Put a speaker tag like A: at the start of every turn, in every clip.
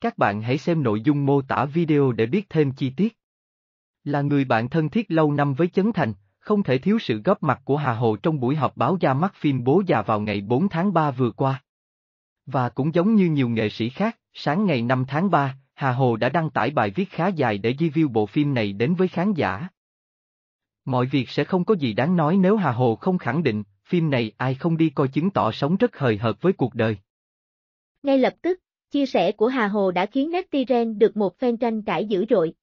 A: Các bạn hãy xem nội dung mô tả video để biết thêm chi tiết. Là người bạn thân thiết lâu năm với Chấn Thành, không thể thiếu sự góp mặt của Hà Hồ trong buổi họp báo ra mắt phim Bố già vào ngày 4 tháng 3 vừa qua. Và cũng giống như nhiều nghệ sĩ khác, sáng ngày 5 tháng 3, Hà Hồ đã đăng tải bài viết khá dài để review bộ phim này đến với khán giả. Mọi việc sẽ không có gì đáng nói nếu Hà Hồ không khẳng định, phim này ai không đi coi chứng tỏ sống rất hời hợt với cuộc đời.
B: Ngay lập tức, Chia sẻ của Hà Hồ đã khiến netizen được một phen tranh cãi dữ dội.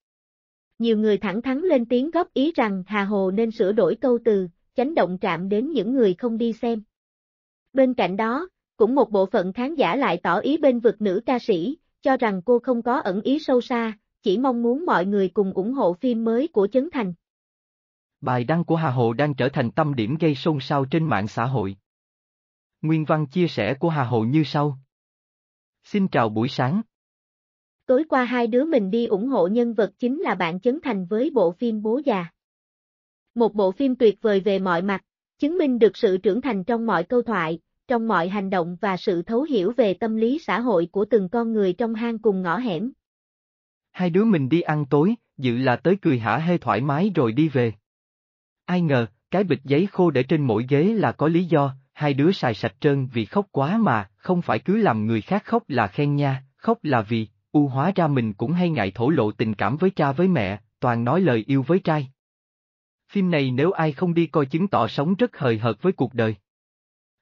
B: Nhiều người thẳng thắn lên tiếng góp ý rằng Hà Hồ nên sửa đổi câu từ, tránh động trạm đến những người không đi xem. Bên cạnh đó, cũng một bộ phận khán giả lại tỏ ý bên vực nữ ca sĩ, cho rằng cô không có ẩn ý sâu xa, chỉ mong muốn mọi người cùng ủng hộ phim mới của Chấn Thành.
A: Bài đăng của Hà Hồ đang trở thành tâm điểm gây xôn xao trên mạng xã hội. Nguyên văn chia sẻ của Hà Hồ như sau. Xin chào buổi sáng.
B: Tối qua hai đứa mình đi ủng hộ nhân vật chính là bạn Chấn Thành với bộ phim Bố già. Một bộ phim tuyệt vời về mọi mặt, chứng minh được sự trưởng thành trong mọi câu thoại, trong mọi hành động và sự thấu hiểu về tâm lý xã hội của từng con người trong hang cùng ngõ hẻm.
A: Hai đứa mình đi ăn tối, dự là tới cười hả hê thoải mái rồi đi về. Ai ngờ, cái bịch giấy khô để trên mỗi ghế là có lý do, hai đứa xài sạch trơn vì khóc quá mà, không phải cứ làm người khác khóc là khen nha, khóc là vì, u hóa ra mình cũng hay ngại thổ lộ tình cảm với cha với mẹ, toàn nói lời yêu với trai. Phim này nếu ai không đi coi chứng tỏ sống rất hời hợt với cuộc đời.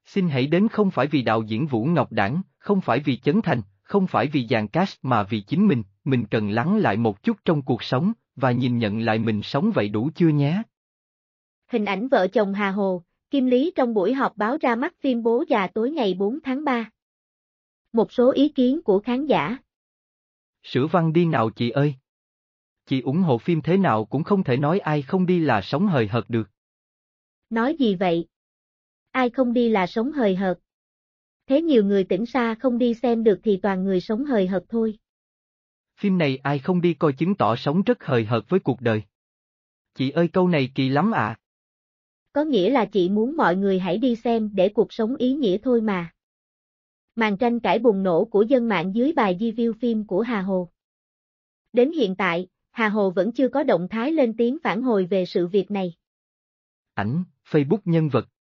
A: Xin hãy đến không phải vì đạo diễn Vũ Ngọc Đảng, không phải vì Chấn Thành, không phải vì dàn cast mà vì chính mình, mình cần lắng lại một chút trong cuộc sống, và nhìn nhận lại mình sống vậy đủ chưa nhé.
B: Hình ảnh vợ chồng Hà Hồ, Kim Lý trong buổi họp báo ra mắt phim Bố già tối ngày 4 tháng 3. Một số ý kiến của khán giả.
A: Sử văn đi nào chị ơi? Chị ủng hộ phim thế nào cũng không thể nói ai không đi là sống hời hợt được.
B: Nói gì vậy? Ai không đi là sống hời hợt. Thế nhiều người tỉnh xa không đi xem được thì toàn người sống hời hợt thôi.
A: Phim này ai không đi coi chứng tỏ sống rất hời hợt với cuộc đời. Chị ơi câu này kỳ lắm ạ. À
B: có nghĩa là chị muốn mọi người hãy đi xem để cuộc sống ý nghĩa thôi mà. Màn tranh cãi bùng nổ của dân mạng dưới bài review phim của Hà Hồ. Đến hiện tại, Hà Hồ vẫn chưa có động thái lên tiếng phản hồi về sự việc này.
A: Ảnh, Facebook nhân vật,